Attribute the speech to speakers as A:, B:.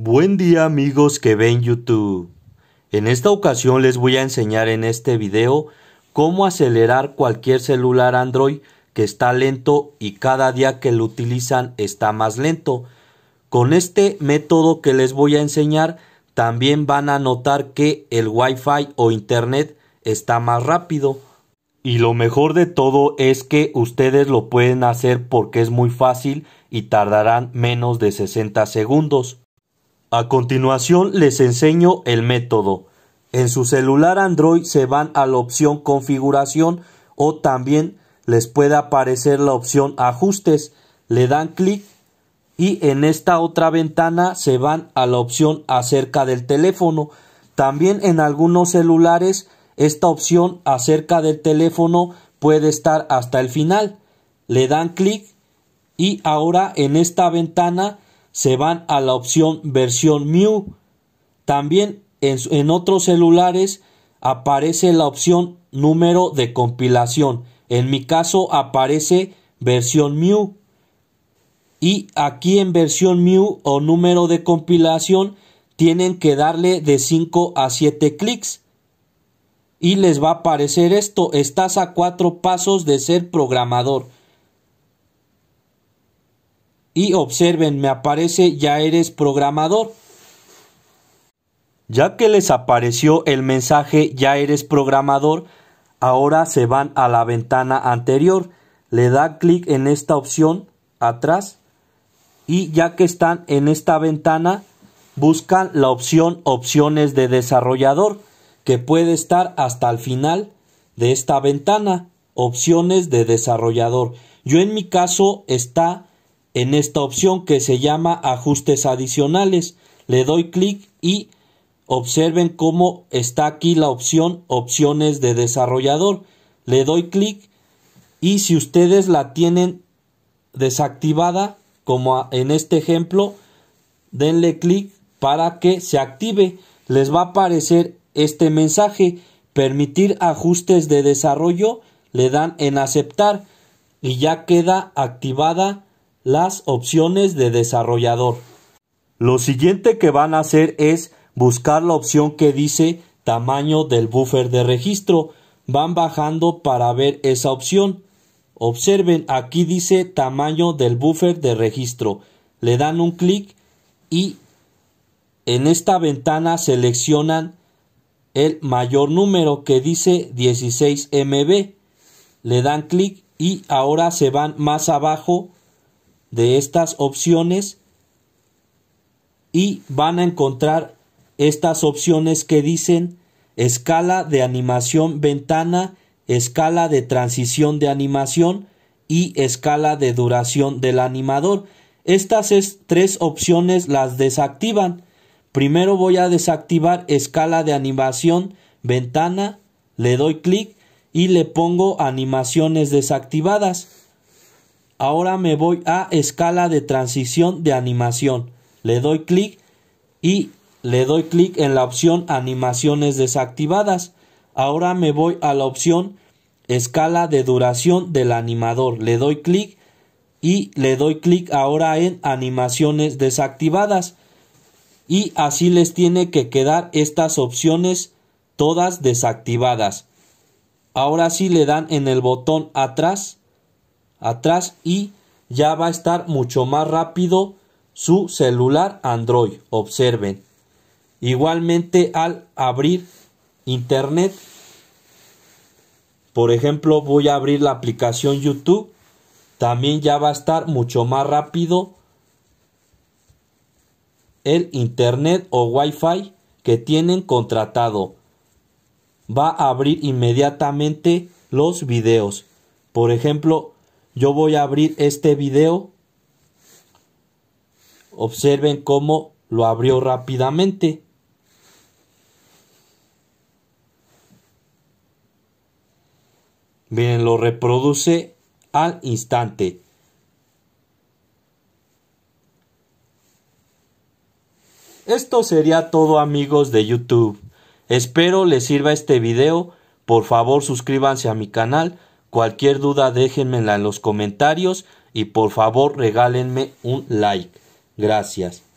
A: Buen día amigos que ven YouTube. En esta ocasión les voy a enseñar en este video cómo acelerar cualquier celular Android que está lento y cada día que lo utilizan está más lento. Con este método que les voy a enseñar también van a notar que el Wi-Fi o Internet está más rápido. Y lo mejor de todo es que ustedes lo pueden hacer porque es muy fácil y tardarán menos de 60 segundos. A continuación les enseño el método. En su celular Android se van a la opción configuración o también les puede aparecer la opción ajustes. Le dan clic y en esta otra ventana se van a la opción acerca del teléfono. También en algunos celulares esta opción acerca del teléfono puede estar hasta el final. Le dan clic y ahora en esta ventana se van a la opción versión Mu. También en, otros celulares aparece la opción número de compilación. En mi caso aparece versión Mu. Y aquí en versión Mu o número de compilación tienen que darle de 5 a 7 clics. Y les va a aparecer esto, estás a 4 pasos de ser programador y observen, me aparece ya eres programador. Ya que les apareció el mensaje ya eres programador, ahora se van a la ventana anterior, le da clic en esta opción atrás y ya que están en esta ventana buscan la opción opciones de desarrollador que puede estar hasta el final de esta ventana opciones de desarrollador. Yo en mi caso está en esta opción que se llama ajustes adicionales. Le doy clic y observen cómo está aquí la opción opciones de desarrollador. Le doy clic y si ustedes la tienen desactivada como en este ejemplo, denle clic para que se active. Les va a aparecer este mensaje, permitir ajustes de desarrollo, le dan en aceptar y ya queda activada las opciones de desarrollador. Lo siguiente que van a hacer es buscar la opción que dice tamaño del buffer de registro. Van bajando para ver esa opción. Observen, aquí dice tamaño del buffer de registro. Le dan un clic y en esta ventana seleccionan el mayor número que dice 16 MB. Le dan clic y ahora se van más abajo de estas opciones y van a encontrar estas opciones que dicen escala de animación ventana, escala de transición de animación y escala de duración del animador. Estas tres opciones las desactivan. Primero voy a desactivar escala de animación ventana, le doy clic y le pongo animaciones desactivadas. Ahora me voy a escala de transición de animación. Le doy clic y le doy clic en la opción animaciones desactivadas. Ahora me voy a la opción escala de duración del animador. Le doy clic y le doy clic ahora en animaciones desactivadas. Y así les tiene que quedar estas opciones todas desactivadas. Ahora sí le dan en el botón atrás atrás y ya va a estar mucho más rápido su celular Android. Observen. Igualmente al abrir Internet, por ejemplo, voy a abrir la aplicación YouTube. También ya va a estar mucho más rápido el Internet o Wi-Fi que tienen contratado. Va a abrir inmediatamente los videos. Por ejemplo, yo voy a abrir este video. Observen cómo lo abrió rápidamente. Bien, lo reproduce al instante. Esto sería todo amigos de YouTube. Espero les sirva este video. Por favor suscríbanse a mi canal. Cualquier duda déjenmela en los comentarios y por favor regálenme un like. Gracias.